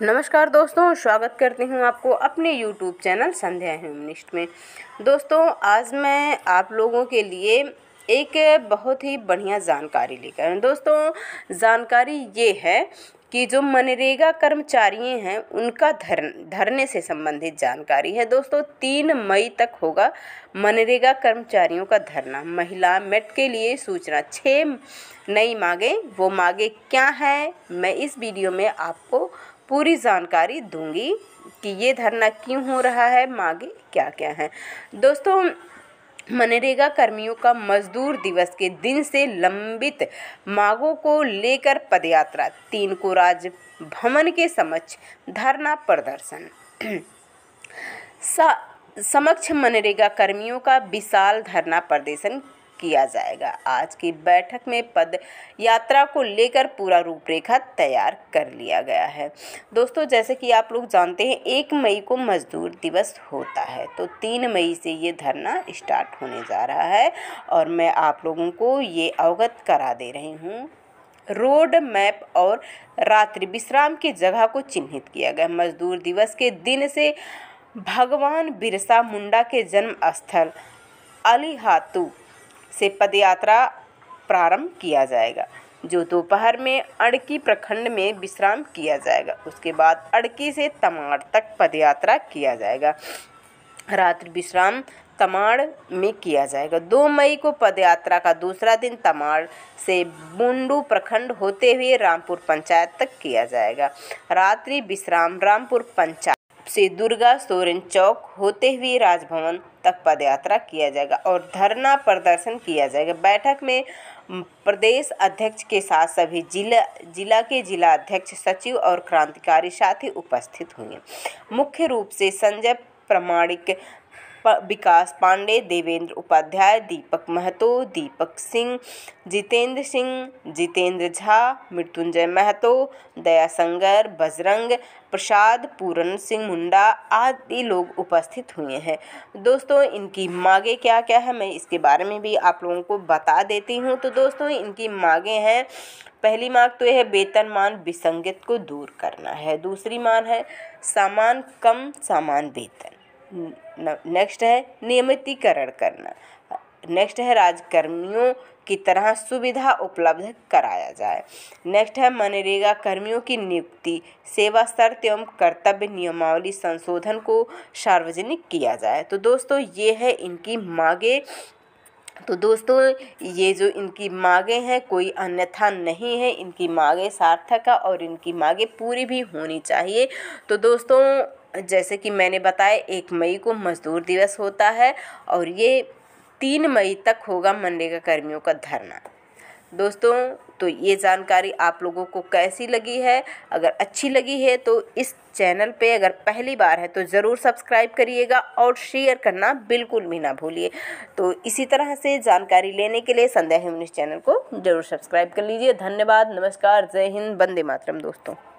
नमस्कार दोस्तों स्वागत करती हूँ आपको अपने यूट्यूब चैनल संध्या ह्यूमनिस्ट में दोस्तों आज मैं आप लोगों के लिए एक बहुत ही बढ़िया जानकारी लेकर दोस्तों जानकारी ये है कि जो मनरेगा कर्मचारी हैं उनका धर धरने से संबंधित जानकारी है दोस्तों तीन मई तक होगा मनरेगा कर्मचारियों का धरना महिला मेट के लिए सूचना छः नई मांगे वो मांगे क्या है मैं इस वीडियो में आपको पूरी जानकारी दूंगी कि ये धरना क्यों हो रहा है मांगे क्या क्या हैं दोस्तों मनरेगा कर्मियों का मजदूर दिवस के दिन से लंबित मांगों को लेकर पदयात्रा तीन को राज भवन के समक्ष धरना प्रदर्शन समक्ष मनरेगा कर्मियों का विशाल धरना प्रदर्शन किया जाएगा आज की बैठक में पद यात्रा को लेकर पूरा रूपरेखा तैयार कर लिया गया है दोस्तों जैसे कि आप लोग जानते हैं एक मई को मजदूर दिवस होता है तो तीन मई से ये धरना स्टार्ट होने जा रहा है और मैं आप लोगों को ये अवगत करा दे रही हूँ रोड मैप और रात्रि विश्राम की जगह को चिन्हित किया गया मजदूर दिवस के दिन से भगवान बिरसा मुंडा के जन्म स्थल अलीहातू से पदयात्रा प्रारंभ किया जाएगा जो दोपहर में अड़की प्रखंड में विश्राम किया जाएगा उसके बाद अड़की से तमाड़ तक पदयात्रा किया जाएगा रात्रि विश्राम तमाड़ में किया जाएगा दो मई को पदयात्रा का दूसरा दिन तमाड़ से बुंडू प्रखंड होते हुए रामपुर पंचायत तक किया जाएगा रात्रि विश्राम रामपुर पंचायत से दुर्गा सोरेन चौक होते हुए राजभवन तक पदयात्रा किया जाएगा और धरना प्रदर्शन किया जाएगा बैठक में प्रदेश अध्यक्ष के साथ सभी जिला जिला के जिला अध्यक्ष सचिव और क्रांतिकारी साथी उपस्थित हुए मुख्य रूप से संजय प्रमाणिक विकास पांडे देवेंद्र उपाध्याय दीपक महतो दीपक सिंह जितेंद्र सिंह जितेंद्र झा मृत्युंजय महतो दया संगर बजरंग प्रसाद पूरन सिंह मुंडा आदि लोग उपस्थित हुए हैं दोस्तों इनकी मांगे क्या क्या है मैं इसके बारे में भी आप लोगों को बता देती हूँ तो दोस्तों इनकी मांगे हैं पहली मांग तो यह है वेतन मान विसंगत को दूर करना है दूसरी मान है सामान कम सामान वेतन नेक्स्ट है नियमितीकरण करना नेक्स्ट है राजकर्मियों की तरह सुविधा उपलब्ध कराया जाए नेक्स्ट है मनरेगा कर्मियों की नियुक्ति सेवा शर्त एवं कर्तव्य नियमावली संशोधन को सार्वजनिक किया जाए तो दोस्तों ये है इनकी मांगे तो दोस्तों ये जो इनकी मांगे हैं कोई अन्यथा नहीं है इनकी मांगे सार्थक और इनकी मांगे पूरी भी होनी चाहिए तो दोस्तों जैसे कि मैंने बताया एक मई को मज़दूर दिवस होता है और ये तीन मई तक होगा मनरेगा कर्मियों का धरना दोस्तों तो ये जानकारी आप लोगों को कैसी लगी है अगर अच्छी लगी है तो इस चैनल पे अगर पहली बार है तो ज़रूर सब्सक्राइब करिएगा और शेयर करना बिल्कुल भी ना भूलिए तो इसी तरह से जानकारी लेने के लिए संध्या ह्यूमनिस्ट चैनल को ज़रूर सब्सक्राइब कर लीजिए धन्यवाद नमस्कार जय हिंद वंदे मातरम दोस्तों